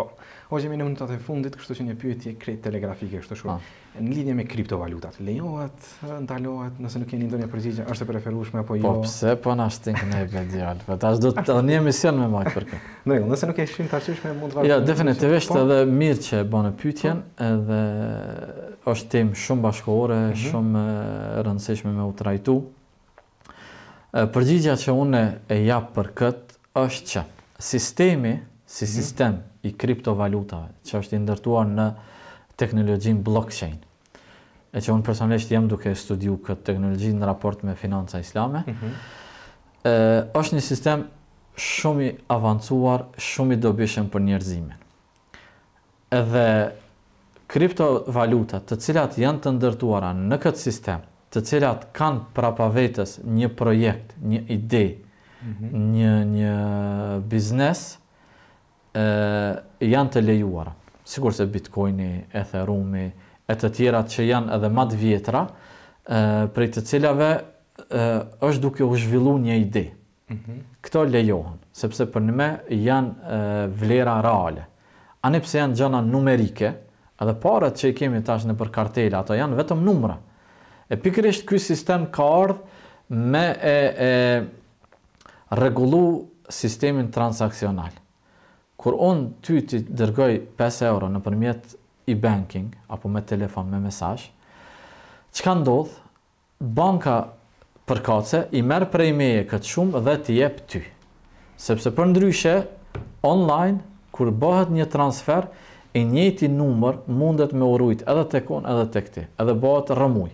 Po. O jemi në momentin e fundit, kështu që një pyetje krej telegrafike kështu shumë. Po. Në lidhje me kriptovalutat, lejohet, ndalohet, nëse nuk keni ndonjë përgjigje, është e preferueshme apo jo? Po pse? Po na shtink në ideal. Po tash do të tani emision me mak për këtë. Në rregull, nëse nuk e shihni tash është mund të vazhdojmë. Jo, definitivisht po. edhe mirë që e bën pyetjen, po. edhe është tim shumë bashkëore, mhm. shumë e rëndësishme me u trajtu. Përgjigjja që unë e jap për këtë është çka? Sistemi si sistem i kriptovalutave që është i ndërtuar në teknologjin blockchain. E që unë personalisht jem duke studiu këtë teknologji në raport me financa islame. Mm -hmm. e, është një sistem shumë i avancuar, shumë i dobishëm për njerëzimin. Edhe kriptovalutat të cilat janë të ndërtuara në këtë sistem, të cilat kanë prapa vetës një projekt, një ide, mm -hmm. një, një biznesë, e, janë të lejuara, sigur se Bitcoini, Ethereum e të tjerat që janë edhe më vjetra, uh, prej të cilave uh, është duke u zhvilluar një ide. Mhm. Mm Kto lejohen, sepse për ne janë vlera reale. A ne pse janë gjëra numerike, edhe parat që i kemi tash në për kartela, ato janë vetëm numra. E pikërisht ky sistem ka ardhur me e e rregullu sistemin transaksional kur on ty të dërgoj 5 euro në përmjet i banking, apo me telefon, me mesaj, që ka ndodhë, banka përkace i merë prej meje këtë shumë dhe të jep ty. Sepse për ndryshe, online, kur bëhet një transfer, e njëti numër mundet me urujt edhe të konë edhe të këti, edhe bëhet rëmuj.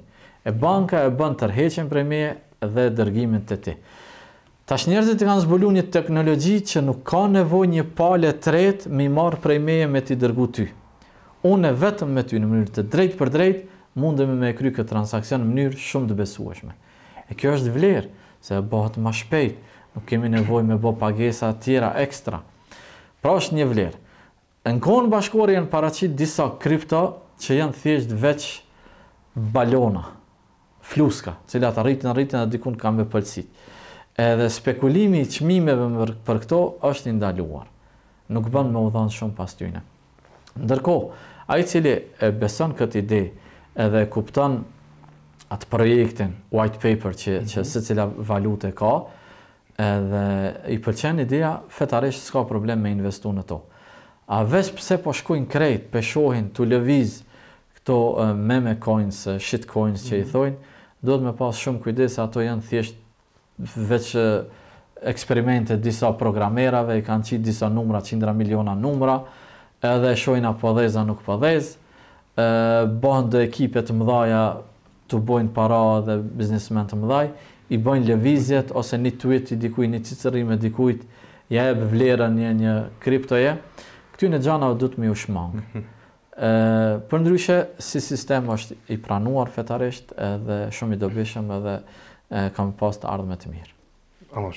E banka e bën tërheqen prej meje dhe dërgimin të ti. Tash njerëzit kanë zbuluar një teknologji që nuk ka nevojë një palë tretë me marr prej meje me ti dërgu ty. Unë vetëm me ty në mënyrë të drejtë për drejtë mundemi me kry këtë transaksion në mënyrë shumë të besueshme. E kjo është vlerë se e bëhet më shpejt, nuk kemi nevojë me bë pagesa të tjera ekstra. Pra është një vlerë. Në konë bashkëore janë paraqit disa kripto që janë thjesht veç balona, fluska, të cilat arritin arritin dikun kam me vepëlsit edhe spekulimi i çmimeve për këto është i ndaluar. Nuk bën më udhën shumë pas tyne. Ndërkohë, ai i cili e beson këtë ide, edhe e kupton atë projektin white paper që mm -hmm. që secila valutë ka, edhe i pëlqen ideja, fetarisht s'ka problem me investu në to. A vesh pse po shkojnë krejt, peshohin shohin, tu lëviz këto meme coins, shit coins që mm -hmm. i mhm. thojnë, do të me pas shumë kujdes se ato janë thjesht veç eksperimente disa programerave, i kanë qitë disa numra, cindra miliona numra, edhe shojna pëdheza nuk pëdhez, po bëhën dhe ekipet të mëdhaja të bojnë para dhe biznismen të mëdhaj, i bojnë levizjet ose një tweet i dikuj, një cicërim e dikujt, ja e bëvlerën një një kriptoje, këty në gjana du të mi u shmangë. Për ndryshe, si sistem është i pranuar fetarisht edhe shumë i dobishëm edhe kam pas të ardhme të mirë. Amash.